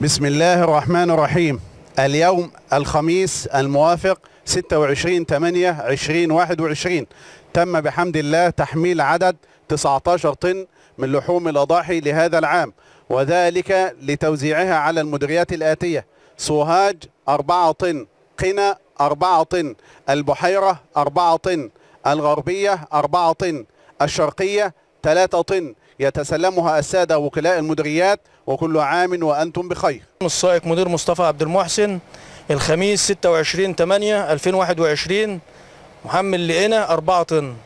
بسم الله الرحمن الرحيم اليوم الخميس الموافق 26 8 2021 تم بحمد الله تحميل عدد 19 طن من لحوم الأضاحي لهذا العام وذلك لتوزيعها على المدريات الآتية سوهاج 4 طن قنا 4 طن البحيرة 4 طن الغربية 4 طن الشرقية ثلاثة طن يتسلمها السادة وكلاء المدريات وكل عام وأنتم بخير السائق مدير مصطفى عبد المحسن الخميس 26 8 2021 محمل لقنا 4 طن